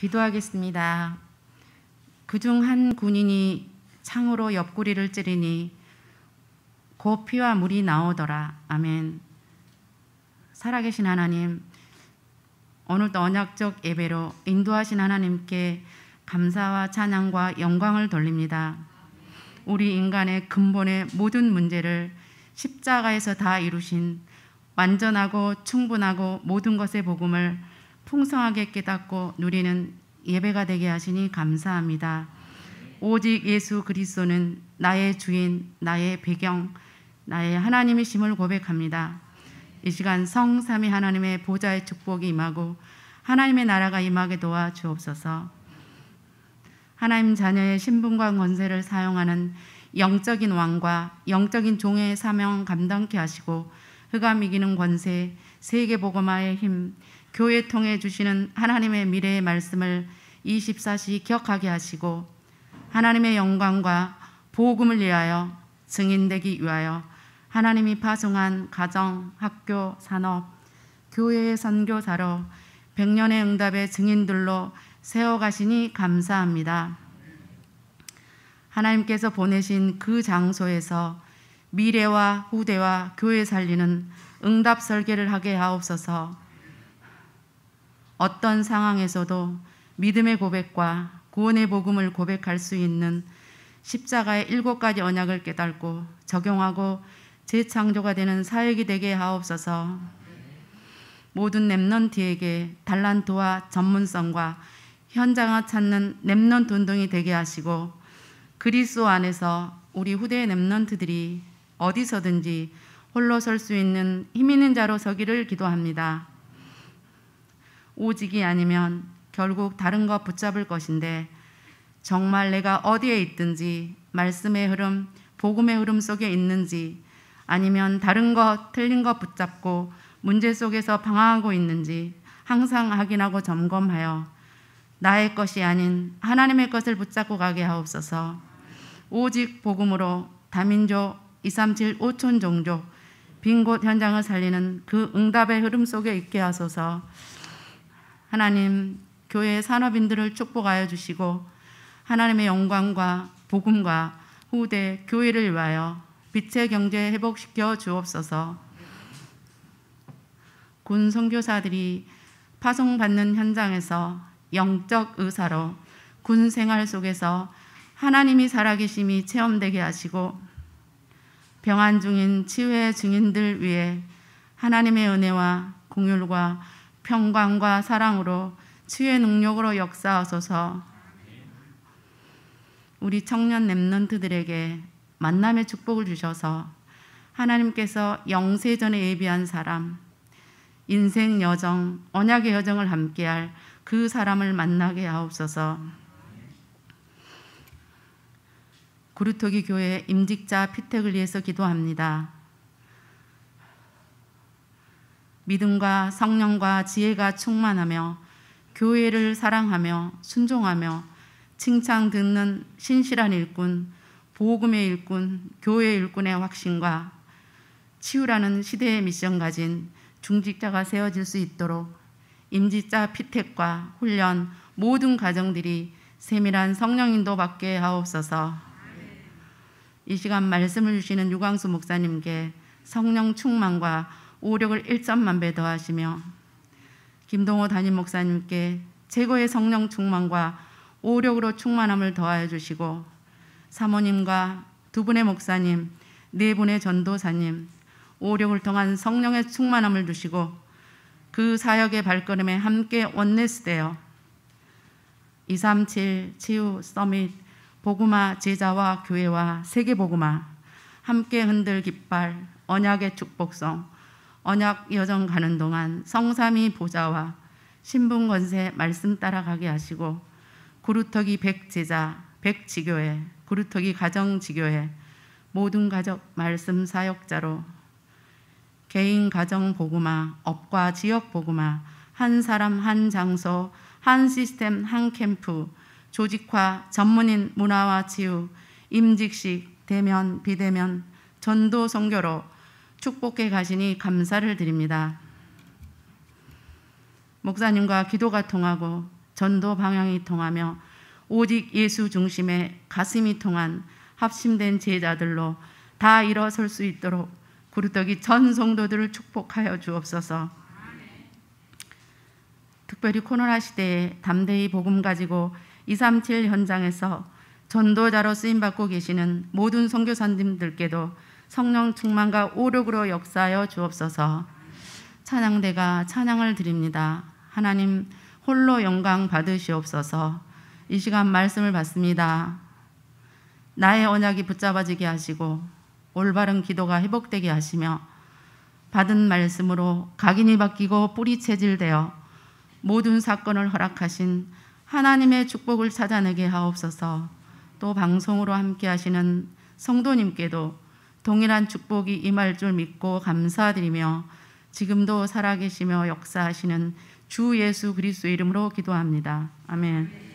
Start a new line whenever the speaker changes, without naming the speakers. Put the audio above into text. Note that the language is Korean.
기도하겠습니다. 그중 한 군인이 창으로 옆구리를 찌르니 곧 피와 물이 나오더라. 아멘. 살아계신 하나님, 오늘도 언약적 예배로 인도하신 하나님께 감사와 찬양과 영광을 돌립니다. 우리 인간의 근본의 모든 문제를 십자가에서 다 이루신 완전하고 충분하고 모든 것의 복음을 풍성하게 깨닫고 누리는 예배가 되게 하시니 감사합니다. 오직 예수 그리스도는 나의 주인, 나의 배경, 나의 하나님이심을 고백합니다. 이 시간 성삼위 하나님의 보좌의 축복이 임하고 하나님의 나라가 임하게 도와 주옵소서. 하나님 자녀의 신분과 권세를 사용하는 영적인 왕과 영적인 종의 사명 감당케 하시고 흑암 이기는 권세 세계 복음화의 힘 교회 통해 주시는 하나님의 미래의 말씀을 24시 기억하게 하시고 하나님의 영광과 복음을 위하여 증인되기 위하여 하나님이 파송한 가정, 학교, 산업, 교회의 선교사로 백년의 응답의 증인들로 세워가시니 감사합니다. 하나님께서 보내신 그 장소에서 미래와 후대와 교회 살리는 응답 설계를 하게 하옵소서. 어떤 상황에서도 믿음의 고백과 구원의 복음을 고백할 수 있는 십자가의 일곱 가지 언약을 깨닫고 적용하고 재창조가 되는 사역이 되게 하옵소서. 모든 랩넌트에게 달란트와 전문성과 현장을 찾는 랩넌 운동이 되게 하시고 그리스도 안에서 우리 후대의 랩넌트들이 어디서든지 홀로 설 수 있는 힘 있는 자로 서기를 기도합니다. 오직이 아니면 결국 다른 것 붙잡을 것인데 정말 내가 어디에 있든지 말씀의 흐름, 복음의 흐름 속에 있는지 아니면 다른 것, 틀린 것 붙잡고 문제 속에서 방황하고 있는지 항상 확인하고 점검하여 나의 것이 아닌 하나님의 것을 붙잡고 가게 하옵소서. 오직 복음으로 다민족 237 5천 종족 빈곳 현장을 살리는 그 응답의 흐름 속에 있게 하소서. 하나님 교회 산업인들을 축복하여 주시고 하나님의 영광과 복음과 후대 교회를 위하여 빛의 경제 회복시켜 주옵소서. 군 선교사들이 파송받는 현장에서 영적 의사로 군 생활 속에서 하나님이 살아계심이 체험되게 하시고 병안 중인 치유의 증인들 위해 하나님의 은혜와 공율과 평강과 사랑으로 치유의 능력으로 역사하소서. 우리 청년 랩런트들에게 만남의 축복을 주셔서 하나님께서 영세전에 예비한 사람, 인생 여정, 언약의 여정을 함께할 그 사람을 만나게 하옵소서. 구루토기 교회 임직자 피택을 위해서 기도합니다. 믿음과 성령과 지혜가 충만하며 교회를 사랑하며 순종하며 칭찬 듣는 신실한 일꾼, 보금의 일꾼, 교회 일꾼의 확신과 치유라는 시대의 미션 가진 중직자가 세워질 수 있도록 임직자 피택과 훈련 모든 가정들이 세밀한 성령인도 받게 하옵소서. 이 시간 말씀을 주시는 유광수 목사님께 성령 충만과 오력을 1점만 배 더하시며 김동호 담임 목사님께 최고의 성령 충만과 오력으로 충만함을 더하여 주시고 사모님과 두 분의 목사님, 네 분의 전도사님, 오력을 통한 성령의 충만함을 주시고 그 사역의 발걸음에 함께 원내스되어 237 치유 서밋 보구마 제자와 교회와 세계 보구마 함께 흔들 깃발 언약의 축복성 언약 여정 가는 동안 성삼이 보좌와 신분건세 말씀 따라가게 하시고 구루터기 백제자 백지교회 구루터기 가정지교회 모든 가족 말씀 사역자로 개인 가정 보구마 업과 지역 보구마한 사람 한 장소 한 시스템 한 캠프 조직화 전문인 문화와 치유 임직식 대면 비대면 전도 선교로 축복해 가시니 감사를 드립니다. 목사님과 기도가 통하고 전도 방향이 통하며 오직 예수 중심의 가슴이 통한 합심된 제자들로 다 일어설 수 있도록 구루떡이 전 성도들을 축복하여 주옵소서. 특별히 코로나 시대에 담대히 복음 가지고 237 현장에서 전도자로 쓰임 받고 계시는 모든 선교사님들께도 성령 충만과 오력으로 역사하여 주옵소서. 찬양대가 찬양을 드립니다. 하나님 홀로 영광 받으시옵소서. 이 시간 말씀을 받습니다. 나의 언약이 붙잡아지게 하시고 올바른 기도가 회복되게 하시며 받은 말씀으로 각인이 바뀌고 뿌리 체질되어 모든 사건을 허락하신 하나님의 축복을 찾아내게 하옵소서. 또 방송으로 함께 하시는 성도님께도 동일한 축복이 임할 줄 믿고 감사드리며 지금도 살아계시며 역사하시는 주 예수 그리스도 이름으로 기도합니다. 아멘.